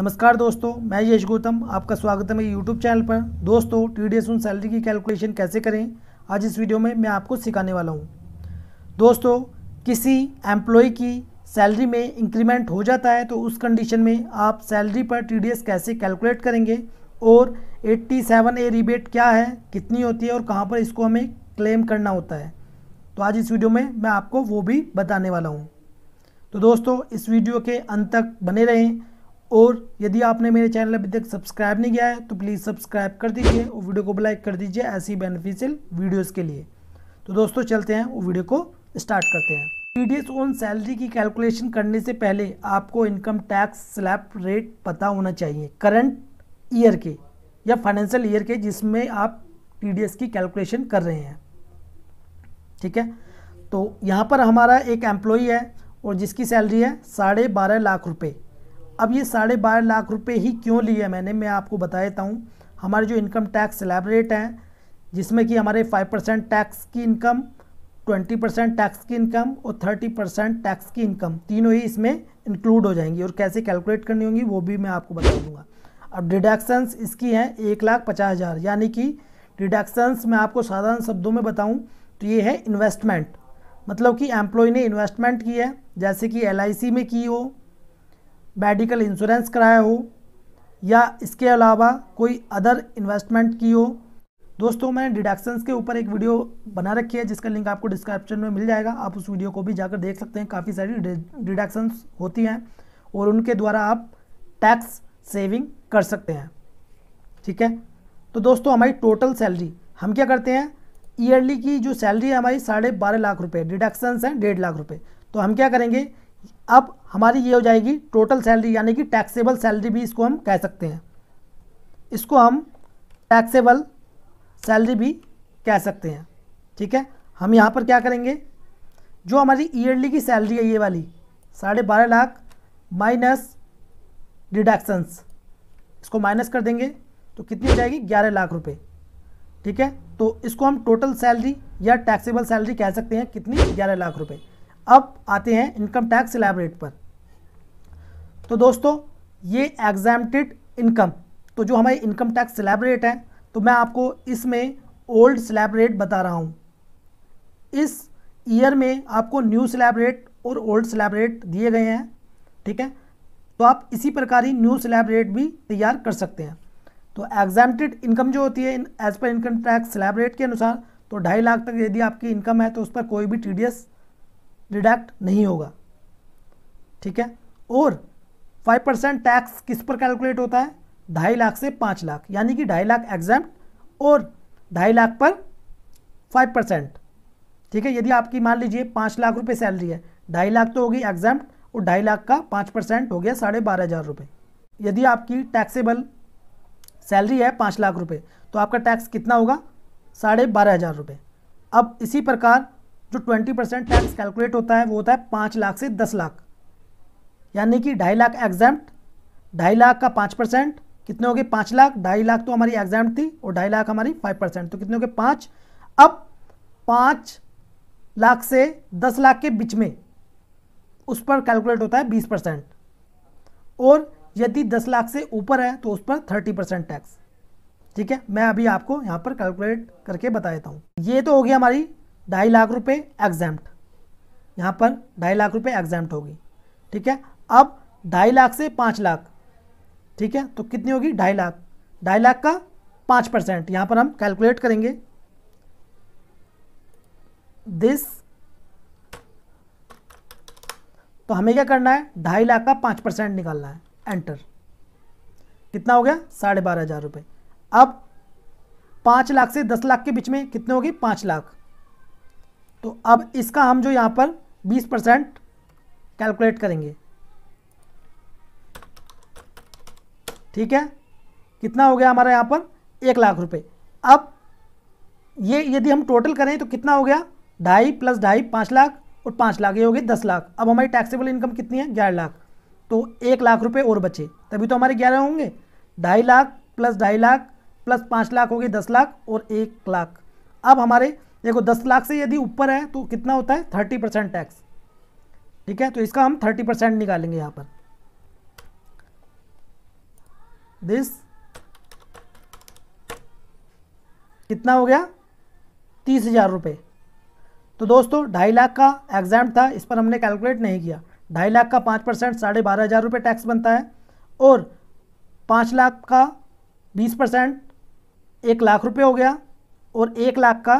नमस्कार दोस्तों मैं यश गौतम आपका स्वागत है मेरे यूट्यूब चैनल पर दोस्तों टी डी एस उन सैलरी की कैलकुलेशन कैसे करें आज इस वीडियो में मैं आपको सिखाने वाला हूँ दोस्तों किसी एम्प्लॉय की सैलरी में इंक्रीमेंट हो जाता है तो उस कंडीशन में आप सैलरी पर टी डी एस कैसे कैलकुलेट करेंगे और एट्टी सेवन ए रिबेट क्या है कितनी होती है और कहाँ पर इसको हमें क्लेम करना होता है तो आज इस वीडियो में मैं आपको वो भी बताने वाला हूँ तो दोस्तों इस वीडियो के अंत तक बने रहें और यदि आपने मेरे चैनल अभी तक सब्सक्राइब नहीं किया है तो प्लीज़ सब्सक्राइब कर दीजिए और वीडियो को लाइक कर दीजिए ऐसी बेनिफिशियल वीडियोज़ के लिए तो दोस्तों चलते हैं वो वीडियो को स्टार्ट करते हैं T D S on salary की कैलकुलेशन करने से पहले आपको इनकम टैक्स स्लैब रेट पता होना चाहिए करंट ईयर के या फाइनेंशियल ईयर के जिसमें आप टी डी एस की कैलकुलेशन कर रहे हैं ठीक है तो यहाँ पर हमारा एक एम्प्लॉई है और जिसकी सैलरी है साढ़े बारह लाख रुपये अब ये साढ़े बारह लाख रुपए ही क्यों लिए मैंने मैं आपको बता देता हूँ हमारे जो इनकम टैक्स स्लैब रेट हैं जिसमें कि हमारे फाइव परसेंट टैक्स की इनकम ट्वेंटी परसेंट टैक्स की इनकम और थर्टी परसेंट टैक्स की इनकम तीनों ही इसमें इंक्लूड हो जाएंगी और कैसे कैलकुलेट करनी होंगी वो भी मैं आपको बता दूंगा अब डिडक्शंस इसकी हैं एक लाख पचास हज़ार यानी कि डिडक्शंस मैं आपको साधारण शब्दों में बताऊं तो ये है इन्वेस्टमेंट मतलब कि एम्प्लॉय ने इन्वेस्टमेंट की है जैसे कि एल में की हो मेडिकल इंश्योरेंस कराया हो या इसके अलावा कोई अदर इन्वेस्टमेंट की हो दोस्तों मैंने डिडक्शंस के ऊपर एक वीडियो बना रखी है जिसका लिंक आपको डिस्क्रिप्शन में मिल जाएगा आप उस वीडियो को भी जाकर देख सकते हैं काफ़ी सारी डिडक्शंस होती हैं और उनके द्वारा आप टैक्स सेविंग कर सकते हैं ठीक है तो दोस्तों हमारी टोटल सैलरी हम क्या करते हैं ईयरली की जो सैलरी है हमारी साढ़े बारह लाख रुपये डिडक्शंस हैं डेढ़ लाख रुपये तो हम क्या करेंगे अब हमारी ये हो जाएगी टोटल सैलरी यानी कि टैक्सेबल सैलरी भी इसको हम कह सकते हैं इसको हम टैक्सेबल सैलरी भी कह सकते हैं ठीक है हम यहाँ पर क्या करेंगे जो हमारी ईयरली की सैलरी है ये वाली साढ़े बारह लाख माइनस डिडक्शंस इसको माइनस कर देंगे तो कितनी हो जाएगी ग्यारह लाख रुपए ठीक है तो इसको हम टोटल सैलरी या टैक्सेबल सैलरी कह सकते हैं कितनी ग्यारह लाख रुपए अब आते हैं इनकम टैक्स इलेबरेट पर तो दोस्तों ये एग्जामटेड इनकम तो जो हमारी इनकम टैक्स सेलेबरेट है तो मैं आपको इसमें ओल्ड स्लैब रेट बता रहा हूँ इस ईयर में आपको न्यू स्लैब रेट और ओल्ड स्लैब रेट दिए गए हैं ठीक है तो आप इसी प्रकार ही न्यू स्लैब रेट भी तैयार कर सकते हैं तो एग्जामटेड इनकम जो होती है as per income tax सेलेबरेट rate के अनुसार तो ढाई लाख तक यदि आपकी इनकम है तो उस पर कोई भी टी डिडक्ट नहीं होगा ठीक है और फाइव परसेंट टैक्स किस पर कैलकुलेट होता है ढाई लाख से पाँच लाख यानी कि ढाई लाख एग्जाम और ढाई लाख पर फाइव परसेंट ठीक है यदि आपकी मान लीजिए पाँच लाख रुपए सैलरी है ढाई लाख तो होगी एग्जाम और ढाई लाख का पाँच परसेंट हो गया साढ़े बारह हज़ार रुपये यदि आपकी टैक्सेबल सैलरी है पाँच लाख रुपये तो आपका टैक्स कितना होगा साढ़े बारह हज़ार रुपये अब इसी प्रकार जो ट्वेंटी परसेंट टैक्स कैलकुलेट होता है वो होता है पाँच लाख से दस लाख यानी कि ढाई लाख एग्जाम ढाई लाख का पाँच परसेंट कितने हो गए पाँच लाख ढाई लाख तो हमारी एग्जाम थी और ढाई लाख हमारी फाइव परसेंट तो कितने हो गए पाँच अब पाँच लाख से दस लाख के बीच में उस पर कैलकुलेट होता है बीस परसेंट और यदि दस लाख से ऊपर है तो उस पर थर्टी परसेंट टैक्स ठीक है मैं अभी आपको यहाँ पर कैलकुलेट करके बता देता हूँ ये तो हो गया हमारी ढाई लाख रुपए एग्जाम्प्ट यहाँ पर ढाई लाख रुपए एग्जाम्प्ट होगी ठीक है अब ढाई लाख से पाँच लाख ठीक है तो कितनी होगी ढाई लाख ढाई लाख का पाँच परसेंट यहाँ पर हम कैलकुलेट करेंगे दिस तो हमें क्या करना है ढाई लाख का पाँच परसेंट निकालना है एंटर कितना हो गया साढ़े बारह हज़ार रुपये अब पाँच लाख से दस लाख के बीच में कितने होगी पाँच लाख तो अब इसका हम जो यहाँ पर 20 परसेंट कैलकुलेट करेंगे ठीक है कितना हो गया हमारा यहाँ पर एक लाख रुपए अब ये यदि हम टोटल करें तो कितना हो गया ढाई प्लस ढाई पाँच लाख और पाँच लाख ये हो गए दस लाख अब हमारी टैक्सेबल इनकम कितनी है ग्यारह लाख तो एक लाख रुपए और बचे तभी तो हमारे ग्यारह होंगे ढाई लाख प्लस ढाई लाख प्लस पाँच लाख हो गए दस लाख और एक लाख अब हमारे देखो दस लाख से यदि ऊपर है तो कितना होता है थर्टी परसेंट टैक्स ठीक है तो इसका हम थर्टी परसेंट निकालेंगे यहाँ पर दिस कितना हो गया तीस हज़ार रुपये तो दोस्तों ढाई लाख का एग्जाम था इस पर हमने कैलकुलेट नहीं किया ढाई लाख का पाँच परसेंट साढ़े बारह हज़ार रुपये टैक्स बनता है और पाँच लाख का बीस परसेंट एक लाख रुपये हो गया और एक लाख का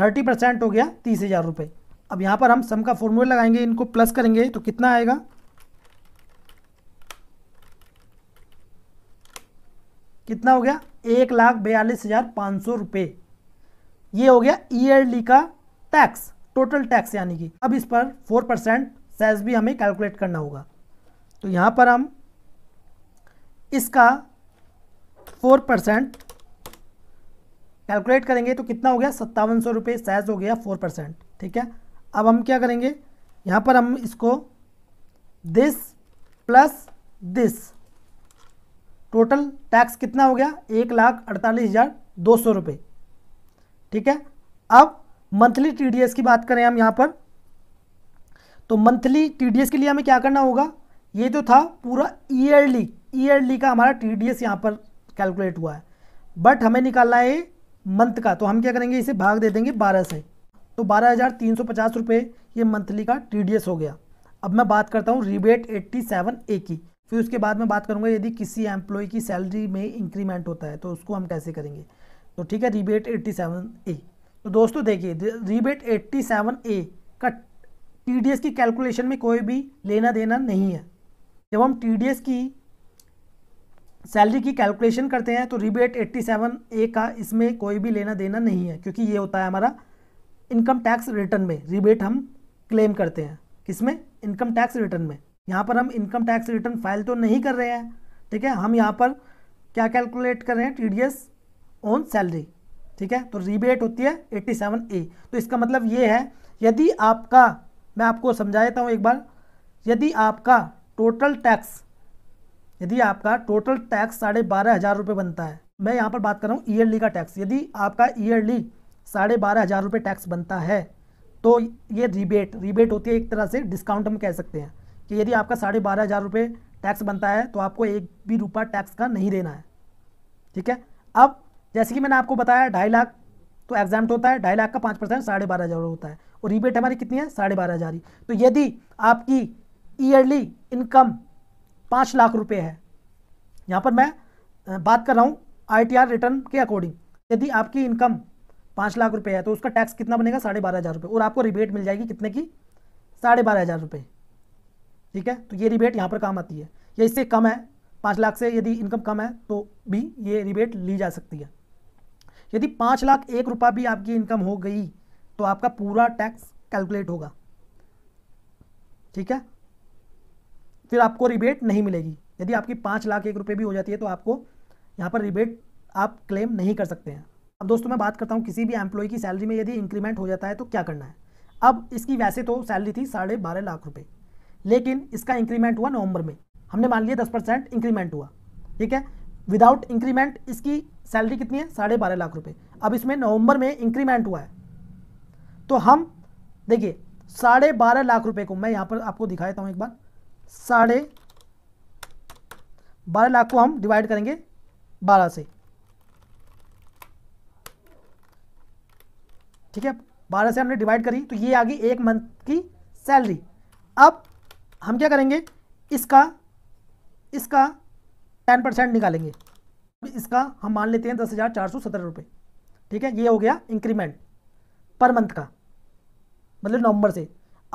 थर्टी परसेंट हो गया तीस हज़ार रुपये अब यहाँ पर हम सम का फॉर्मूला लगाएंगे इनको प्लस करेंगे तो कितना आएगा कितना हो गया एक लाख बयालीस हज़ार पाँच सौ रुपये ये हो गया ईयरली e का टैक्स टोटल टैक्स यानी कि अब इस पर फोर परसेंट सेस भी हमें कैलकुलेट करना होगा तो यहाँ पर हम इसका फोर परसेंट कैलकुलेट करेंगे तो कितना हो गया सत्तावन सौ रुपये सैज हो गया फोर परसेंट ठीक है अब हम क्या करेंगे यहाँ पर हम इसको this plus this total tax कितना हो गया एक लाख अड़तालीस हज़ार दो सौ रुपये ठीक है अब मंथली टीडीएस की बात करें हम यहाँ पर तो मंथली टीडीएस के लिए हमें क्या करना होगा ये तो था पूरा ईयरली ईयरली का हमारा टीडीएस यहाँ पर कैलकुलेट हुआ है बट हमें निकालना है मंथ का तो हम क्या करेंगे इसे भाग दे देंगे बारह से तो बारह हज़ार तीन सौ पचास रुपये ये मंथली का टी हो गया अब मैं बात करता हूँ रिबेट एट्टी सेवन ए की फिर उसके बाद मैं बात करूँगा यदि किसी एम्प्लॉय की सैलरी में इंक्रीमेंट होता है तो उसको हम कैसे करेंगे तो ठीक है रिबेट 87 ए तो दोस्तों देखिए रिबेट 87 ए का एस की कैलकुलेशन में कोई भी लेना देना नहीं है जब हम एस की सैलरी की कैलकुलेशन करते हैं तो रिबेट 87 ए का इसमें कोई भी लेना देना नहीं है क्योंकि ये होता है हमारा इनकम टैक्स रिटर्न में रिबेट हम क्लेम करते हैं किसमें इनकम टैक्स रिटर्न में यहाँ पर हम इनकम टैक्स रिटर्न फाइल तो नहीं कर रहे हैं ठीक है हम यहाँ पर क्या कैलकुलेट कर रहे हैं टी ऑन सैलरी ठीक है तो रिबेट होती है एट्टी ए तो इसका मतलब ये है यदि आपका मैं आपको समझा देता हूँ एक बार यदि आपका टोटल टैक्स यदि आपका टोटल टैक्स साढ़े बारह हज़ार रुपये बनता है मैं यहाँ पर बात कर रहा हूँ ईयरली का टैक्स यदि आपका ईयरली साढ़े बारह हज़ार रुपये टैक्स बनता है तो ये रिबेट रिबेट होती है एक तरह से डिस्काउंट हम कह सकते हैं कि यदि आपका साढ़े बारह हज़ार रुपये टैक्स बनता है तो आपको एक भी रुपया टैक्स का नहीं देना है ठीक है अब जैसे कि मैंने आपको बताया ढाई लाख तो एग्जाम होता है ढाई लाख का पाँच परसेंट साढ़े बारह हज़ार होता है और रिबेट हमारी कितनी है साढ़े बारह हज़ार ही तो यदि आपकी ईयरली इनकम पाँच लाख रुपए है यहाँ पर मैं बात कर रहा हूँ आईटीआर रिटर्न के अकॉर्डिंग यदि आपकी इनकम पाँच लाख रुपए है तो उसका टैक्स कितना बनेगा साढ़े बारह हज़ार रुपये और आपको रिबेट मिल जाएगी कितने की साढ़े बारह हज़ार रुपये ठीक है तो ये रिबेट यहाँ पर काम आती है या इससे कम है पाँच लाख से यदि इनकम कम है तो भी ये रिबेट ली जा सकती है यदि पाँच लाख एक रुपया भी आपकी इनकम हो गई तो आपका पूरा टैक्स कैलकुलेट होगा ठीक है फिर आपको रिबेट नहीं मिलेगी यदि आपकी पाँच लाख एक रुपये भी हो जाती है तो आपको यहाँ पर रिबेट आप क्लेम नहीं कर सकते हैं अब दोस्तों मैं बात करता हूँ किसी भी एम्प्लॉय की सैलरी में यदि इंक्रीमेंट हो जाता है तो क्या करना है अब इसकी वैसे तो सैलरी थी साढ़े बारह लाख रुपये लेकिन इसका इंक्रीमेंट हुआ नवंबर में हमने मान लिया दस परसेंट इंक्रीमेंट हुआ ठीक है विदाउट इंक्रीमेंट इसकी सैलरी कितनी है साढ़े बारह लाख रुपये अब इसमें नवंबर में इंक्रीमेंट हुआ है तो हम देखिए साढ़े बारह लाख रुपये को मैं यहाँ पर आपको दिखा देता हूँ एक बार साढ़े बारह लाख को हम डिवाइड करेंगे बारह से ठीक है बारह से हमने डिवाइड करी तो ये आ गई एक मंथ की सैलरी अब हम क्या करेंगे इसका इसका टेन परसेंट निकालेंगे इसका हम मान लेते हैं दस हज़ार चार सौ सत्रह रुपये ठीक है ये हो गया इंक्रीमेंट पर मंथ का मतलब नवंबर से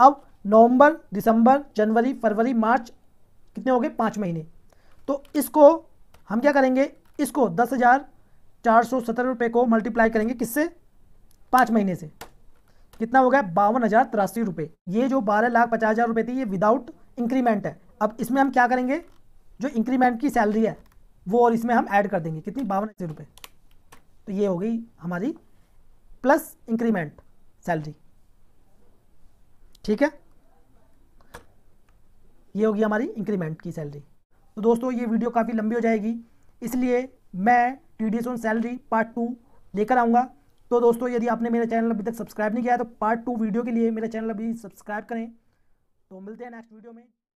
अब नवंबर दिसंबर जनवरी फरवरी मार्च कितने हो गए पाँच महीने तो इसको हम क्या करेंगे इसको दस हज़ार चार सौ सत्तर रुपये को मल्टीप्लाई करेंगे किससे पाँच महीने से कितना हो गया बावन हज़ार तिरासी रुपये ये जो बारह लाख पचास हज़ार रुपये थी ये विदाउट इंक्रीमेंट है अब इसमें हम क्या करेंगे जो इंक्रीमेंट की सैलरी है वो और इसमें हम ऐड कर देंगे कितनी बावन अस्सी रुपये तो ये हो गई हमारी प्लस इंक्रीमेंट सैलरी ठीक है ये होगी हमारी इंक्रीमेंट की सैलरी तो दोस्तों ये वीडियो काफ़ी लंबी हो जाएगी इसलिए मैं T D on salary part two लेकर आऊँगा तो दोस्तों यदि आपने मेरे चैनल अभी तक सब्सक्राइब नहीं किया है तो पार्ट टू वीडियो के लिए मेरा चैनल अभी सब्सक्राइब करें तो मिलते हैं नेक्स्ट वीडियो में